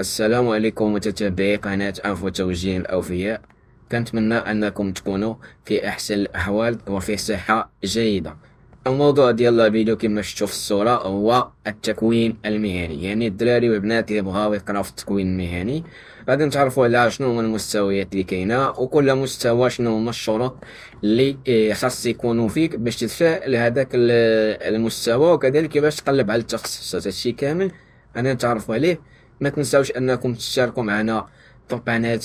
السلام عليكم متتابعي قناة أنفو توجيه الأوفياء كنتمنى أنكم تكونوا في أحسن الأحوال وفي صحة جيدة الموضوع ديال الفيديو كما شفتوا في الصورة هو التكوين المهني يعني الدراري والبنات اللي بغاو يقراو في التكوين المهني غادي نتعرفوا على شنو هما المستويات اللي كاينه وكل مستوى شنو هما الشروط اللي إيه، خاص يكونوا فيك باش تدفع لهذاك المستوى وكذلك باش تقلب على التخصصات هادشي كامل انا نتعرفوا عليه ما تنساوش انكم تشاركوا معنا في القناه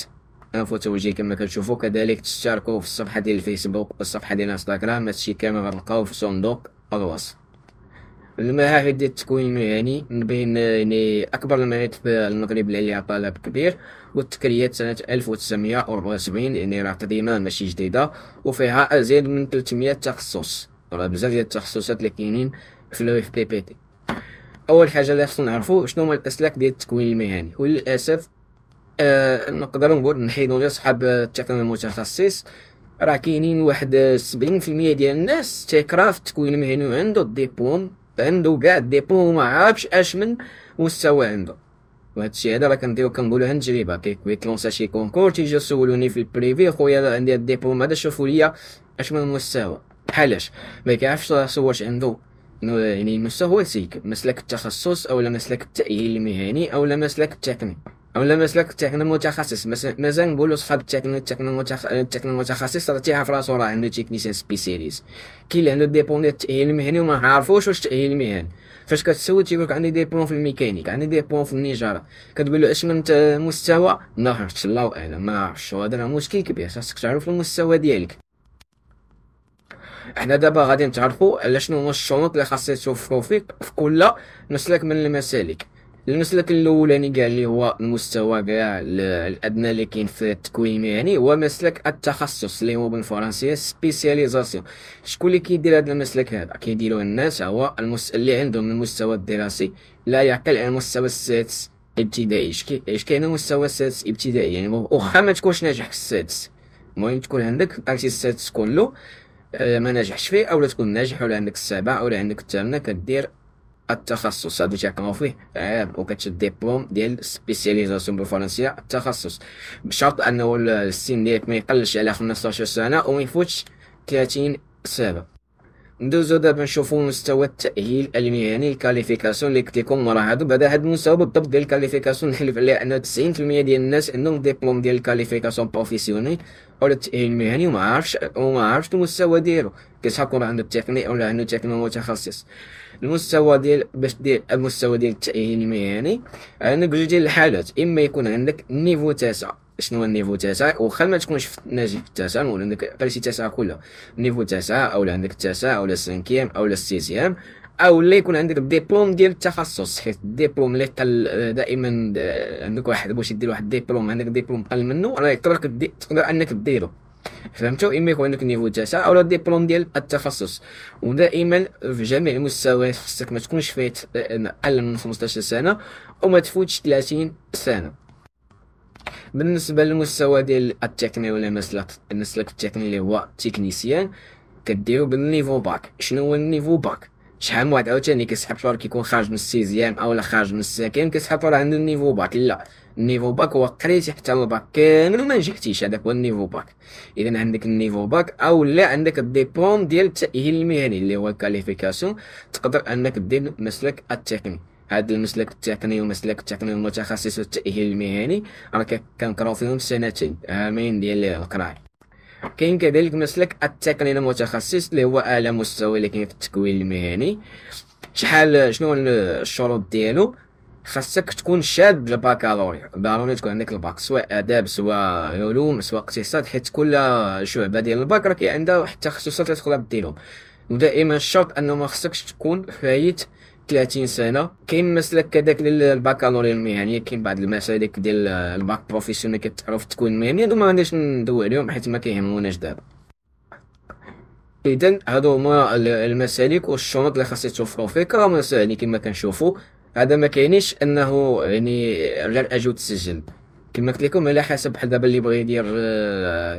عفوا توجيه كما كتشوفوا كذلك تشتركوا في الصفحه ديال الفيسبوك والصفحه ديال الانستغرام هادشي كامل غنلقاو في صندوق الوصف المعاهد ديال التكوين المهني من بين يعني اكبر المعاهد في المغرب اللي عليها طلب كبير والتكريات سنه 1974 يعني راه قديمه ماشي جديده وفيها ازيد من 300 تخصص راه بزاف ديال التخصصات اللي كاينين في الويف بي بي تي اول حاجه اللي خصنا نعرفو شنو هما الاسلاك ديال التكوين المهني وللاسف آه، نقدر نقول نحيدو لصحاب التقنية المتخصص راه كاينين واحد سبعين في المية ديال الناس تيكراف تكوين مهني وعندو عنده عندو عنده كاع الديبوم ومعرفش عارفش اش من مستوى عنده وهذا الشيء هذا راه كنديرو كنقولو عن تجربه كيتلونسا شي كونكور تيجي يسولوني في البريفي خويا عندي الديبوم هذا شوفوا ليا اش من مستوى بحالاش ما كيعرفش راسو واش عنده يعني المستوى سيك مسلك التخصص او مسلك التاهيل المهني او مسلك التقني او لا مسلك تاعنا متخصص مازال نقولوا صحاب تاعنا تاعنا تاعنا متخصص راه تيعرف راسو راه عنده تكنيسيان سبيسياليست كي اللي عنده ديبون ديال التاهيل المهني وما عارفوش واش التاهيل المهني فاش كتسول تيقول لك عندي ديبون في الميكانيك عندي ديبون في النجاره كتقول له اش من مستوى ما عرفتش الله اعلم ما عرفتش هذا راه مشكل كبير خاصك تعرف المستوى ديالك احنا دابا غادي نتعرفوا على شنو هما الشروط اللي خاصك توفروا فيك في كل مسلك من المسالك المسلك الاولاني كاع لي هو المستوى كاع الادنى اللي كاين في التكوين المهني يعني هو مسلك التخصص اللي هو بالفرنسيه سبيسياليزاسيون شكون اللي كيدير هذا المسلك هذا كيديروه الناس هو المس... اللي عندهم المستوى الدراسي لا يعقل على المستوى السادس ابتدائي اش كي اش كاين المستوى السادس ابتدائي يعني واخا ما تكونش ناجح في السادس المهم تكون عندك بارتي السادس كله آه، ما نجحش فيه او لا تكون ناجح ولا عندك السابع ولا عندك الثامنه كدير التخصص هذا تيعقلوا فيه آه، وكتشد ديبلوم ديال سبيسياليزاسيون بالفرنسيه التخصص بشرط انه السن ديالك ما يقلش على 15 سنه وما يفوتش 30 سنه ندوزو دابا نشوفو مستوى التاهيل المهني الكاليفيكاسيون اللي كتيكون راه هادو بعدا هاد المستوى بالضبط ديال الكاليفيكاسيون نحلف عليه ان المية ديال الناس عندهم ديبلوم ديال الكاليفيكاسيون بروفيسيونيل أو التاهيل المهني وما عارفش وما عارفش المستوى ديالو كيسحق راه عنده التقني ولا عنده تقني متخصص المستوى ديال باش دير المستوى ديال التاهيل المهني عندك جوج ديال الحالات اما يكون عندك نيفو تاسع شنو النيفو تاسع واخا ما تكونش الناجي في التاسع ولا عندك باريسي تاسع كلها النيفو تاسع اولا عندك التاسع اولا السانكيام اولا السيزيام او اللي يكون عندك ديبلوم ديال التخصص حيت الدبلوم اللي قل دائما آه، عندك واحد باش يدير واحد ديبلوم عندك ديبلوم قل منه راه يقدر تقدر انك ديرو فهمتوا اما يكون عندك النيفو تاسع اولا الدبلوم ديال التخصص ودائما في جميع المستويات خصك ما تكونش فايت آه، اقل من 15 سنه وما تفوتش 30 سنه بالنسبه للمستوى ديال التقني ولا مسلك المسلك التقني اللي هو تكنيسيان كديرو بالنيفو باك شنو هو النيفو باك شحال من واحد عاوتاني كيسحب شهر كيكون خارج من السيزيام اولا خارج من الساكن كيسحب راه عنده النيفو باك لا النيفو باك هو قريتي حتى الباك كامل وما نجحتيش هذاك هو النيفو باك اذا عندك النيفو باك او لا عندك الديبلوم ديال التاهيل المهني اللي هو الكاليفيكاسيون تقدر انك دير مسلك التقني هاد المسلك التقني والمسلك التقني المتخصص والتأهيل المهني راه كنقراو فيهم سنتين عامين ديال القراية كاين كذلك مسلك التقني المتخصص اللي هو اعلى مستوى اللي كاين في التكوين المهني شحال شنو الشروط ديالو خاصك تكون شاد بالباكالوريا ضروري تكون عندك الباك سواء اداب سواء علوم سواء اقتصاد حيت كل شعبه ديال الباك راه عندها واحد التخصصات اللي تقدر ديرهم ودائما الشرط انه ما خصكش تكون فايت 30 سنه كاين مسلك كذاك ديال الباكالوريا المهنيه كاين بعض المسالك ديال الباك بروفيسيونيل كتعرف التكوين المهني هادو ما غاديش ندوي عليهم حيت ما كيهموناش دابا اذا هادو هما المسالك والشروط اللي خاصك توفروا فيك راه مسالك يعني كما كنشوفوا هذا ما كاينش انه يعني غير اجو تسجل كما قلت لكم على حسب حدا اللي بغى يدير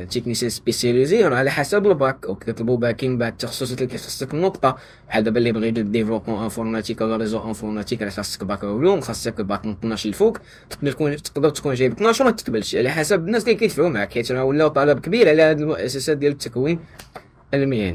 تيكنيسي آه، سبيسياليزي راه على حسب الباك وكتطلبوا باكين بعد التخصصات اللي كيخصك النقطه بحال دابا اللي بغى يدير ديفلوبمون انفورماتيك ولا ريزو انفورماتيك راه خاصك باك علوم خاصك باك من 12 الفوق تقدر تكون تقدر تكون جايب 12 وما تقبلش على حسب الناس اللي كيدفعوا معك حيت راه ولاو طلب كبير على هذه المؤسسات ديال التكوين المهني